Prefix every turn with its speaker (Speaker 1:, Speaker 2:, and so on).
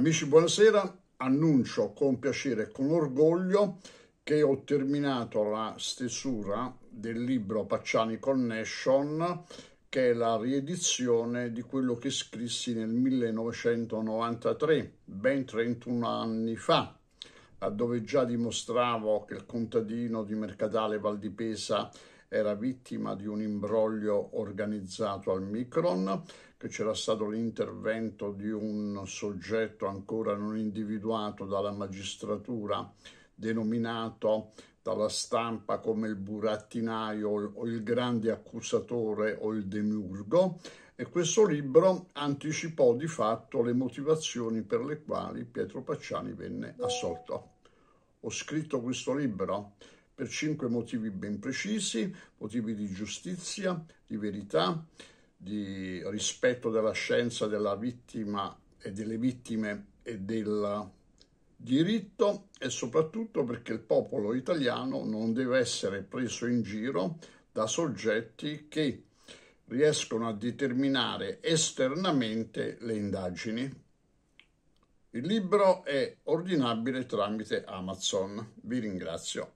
Speaker 1: Amici, buonasera. Annuncio con piacere e con orgoglio che ho terminato la stesura del libro Pacciani Connection, che è la riedizione di quello che scrissi nel 1993, ben 31 anni fa, dove già dimostravo che il contadino di Mercatale Valdipesa era vittima di un imbroglio organizzato al Micron, che c'era stato l'intervento di un soggetto ancora non individuato dalla magistratura, denominato dalla stampa come il burattinaio o il grande accusatore o il demiurgo e questo libro anticipò di fatto le motivazioni per le quali Pietro Pacciani venne assolto. Ho scritto questo libro per cinque motivi ben precisi, motivi di giustizia, di verità, di rispetto della scienza della vittima e delle vittime e del diritto e soprattutto perché il popolo italiano non deve essere preso in giro da soggetti che riescono a determinare esternamente le indagini. Il libro è ordinabile tramite Amazon. Vi ringrazio.